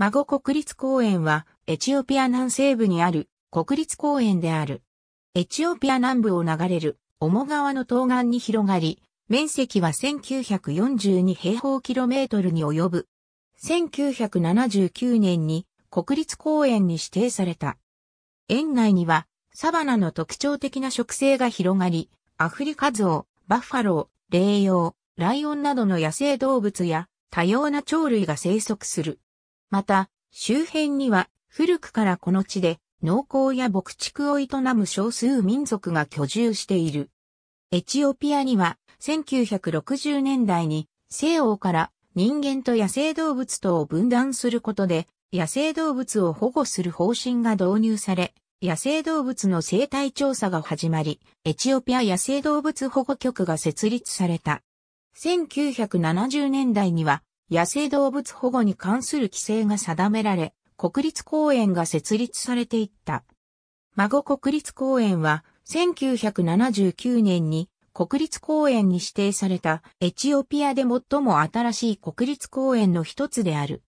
孫国立公園は、エチオピア南西部にある国立公園である。エチオピア南部を流れる、オモ川の東岸に広がり、面積は1942平方キロメートルに及ぶ。1979年に国立公園に指定された。園内にはサバナの特徴的な植生が広がり、アフリカゾウ、バッファロー、レイヨウ、ライオンなどの野生動物や多様な鳥類が生息する。また、周辺には古くからこの地で農耕や牧畜を営む少数民族が居住している。エチオピアには1960年代に西欧から人間と野生動物とを分断することで野生動物を保護する方針が導入され、野生動物の生態調査が始まり、エチオピア野生動物保護局が設立された。1970年代には野生動物保護に関する規制が定められ、国立公園が設立されていった。孫国立公園は、1979年に国立公園に指定されたエチオピアで最も新しい国立公園の一つである。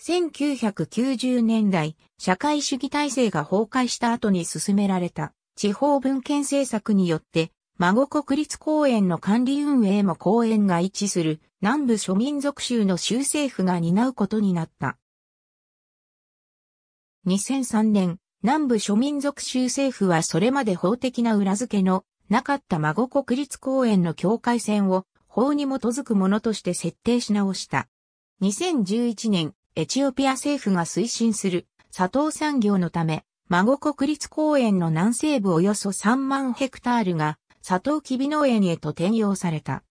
1990年代、社会主義体制が崩壊した後に進められた地方文献政策によって孫国立公園の管理運営も公園が位置する南部諸民族州の州政府が担うことになった。2003年、南部諸民族州政府はそれまで法的な裏付けのなかった孫国立公園の境界線を法に基づくものとして設定し直した。2011年、エチオピア政府が推進する砂糖産業のため、孫国立公園の南西部およそ3万ヘクタールが佐藤キビ農園へと転用された。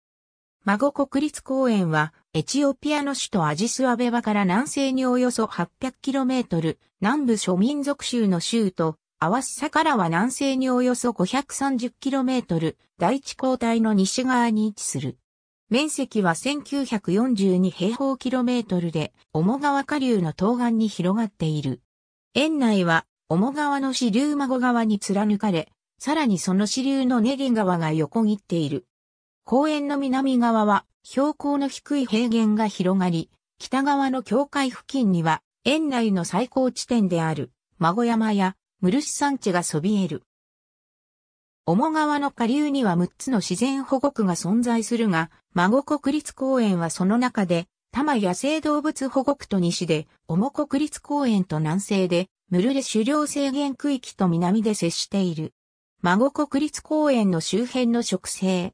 孫国立公園は、エチオピアの首都アジスアベバから南西におよそ 800km、南部諸民族州の州と、アワッサからは南西におよそ 530km、第一交代の西側に位置する。面積は1942平方キロメートルで、重川下流の東岸に広がっている。園内は、重川の支流孫川に貫かれ、さらにその支流のネギ川が横切っている。公園の南側は標高の低い平原が広がり、北側の境界付近には園内の最高地点である孫山やムルシ山地がそびえる。主川の下流には6つの自然保護区が存在するが、孫国立公園はその中で、多摩野生動物保護区と西で、主国立公園と南西で、ムルレ狩猟制限区域と南で接している。孫国立公園の周辺の植生。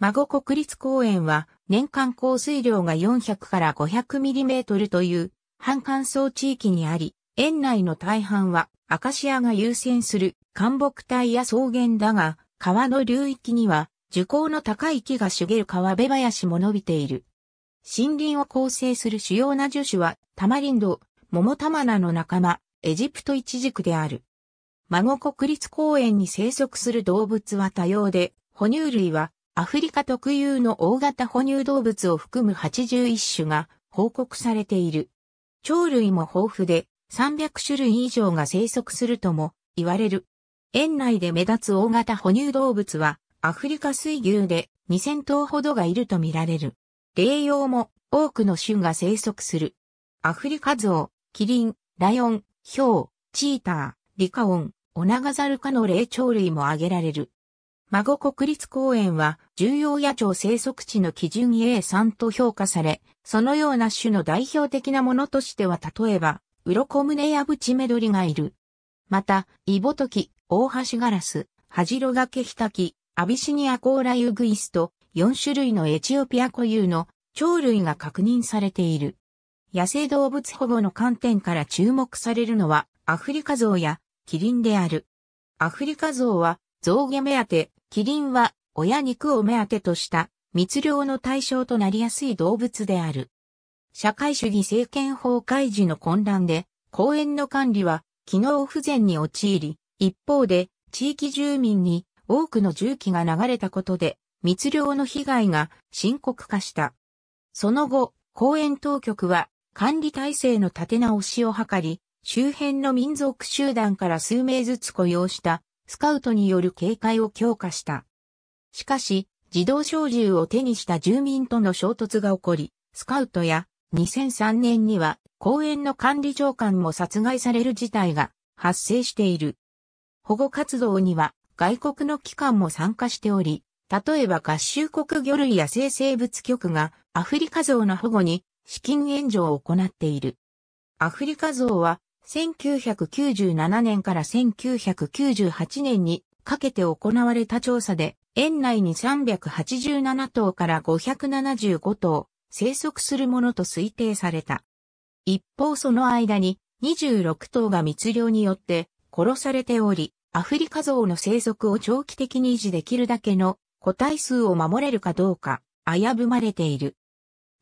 孫国立公園は年間降水量が400から500ミリメートルという半乾燥地域にあり、園内の大半はアカシアが優先する寒木帯や草原だが、川の流域には樹高の高い木が茂る川辺林も伸びている。森林を構成する主要な樹種はタマリンド、桃玉菜の仲間、エジプトイチジクである。孫国立公園に生息する動物は多様で、哺乳類はアフリカ特有の大型哺乳動物を含む81種が報告されている。鳥類も豊富で300種類以上が生息するとも言われる。園内で目立つ大型哺乳動物はアフリカ水牛で2000頭ほどがいるとみられる。霊用も多くの種が生息する。アフリカゾウ、キリン、ライオン、ヒョウ、チーター、リカオン、オナガザル科の霊長類も挙げられる。孫国立公園は重要野鳥生息地の基準 A3 と評価され、そのような種の代表的なものとしては例えば、ウロコムネやブチメドリがいる。また、イボトキ、オオハシガラス、ハジロガケヒタキ、アビシニアコーラユグイスと4種類のエチオピア固有の鳥類が確認されている。野生動物保護の観点から注目されるのはアフリカゾウやキリンである。アフリカゾウは象牙目当て、キリンは親肉を目当てとした密漁の対象となりやすい動物である。社会主義政権崩壊時の混乱で公園の管理は機能不全に陥り、一方で地域住民に多くの重機が流れたことで密漁の被害が深刻化した。その後、公園当局は管理体制の立て直しを図り、周辺の民族集団から数名ずつ雇用したスカウトによる警戒を強化した。しかし、自動小銃を手にした住民との衝突が起こり、スカウトや2003年には公園の管理長官も殺害される事態が発生している。保護活動には外国の機関も参加しており、例えば合衆国魚類野生生物局がアフリカゾウの保護に資金援助を行っている。アフリカゾウは1997年から1998年にかけて行われた調査で、園内に387頭から575頭生息するものと推定された。一方その間に26頭が密漁によって殺されており、アフリカゾウの生息を長期的に維持できるだけの個体数を守れるかどうか危ぶまれている。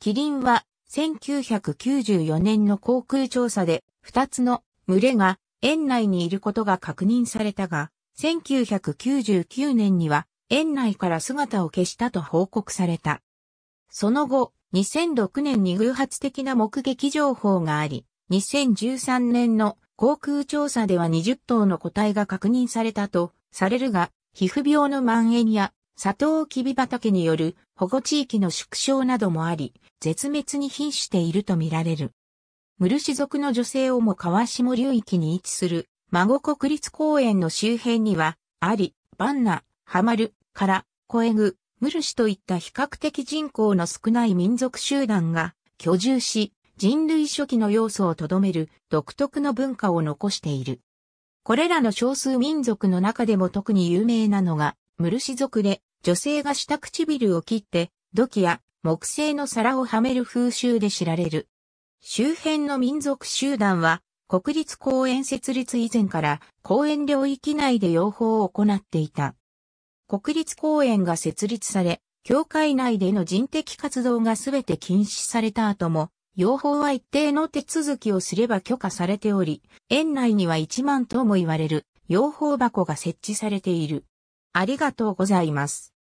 キリンは1994年の航空調査で二つの群れが園内にいることが確認されたが、1999年には園内から姿を消したと報告された。その後、2006年に偶発的な目撃情報があり、2013年の航空調査では20頭の個体が確認されたとされるが、皮膚病の蔓延や砂糖をキビ畑による保護地域の縮小などもあり、絶滅に瀕しているとみられる。ムルシ族の女性をも川下流域に位置する、孫国立公園の周辺には、アリ、バンナ、ハマル、カラ、コエグ、ムルシといった比較的人口の少ない民族集団が居住し、人類初期の要素をとどめる独特の文化を残している。これらの少数民族の中でも特に有名なのが、ムルシ族で、女性が下唇を切って、土器や木製の皿をはめる風習で知られる。周辺の民族集団は、国立公園設立以前から公園領域内で養蜂を行っていた。国立公園が設立され、教会内での人的活動がすべて禁止された後も、養蜂は一定の手続きをすれば許可されており、園内には1万とも言われる養蜂箱が設置されている。ありがとうございます。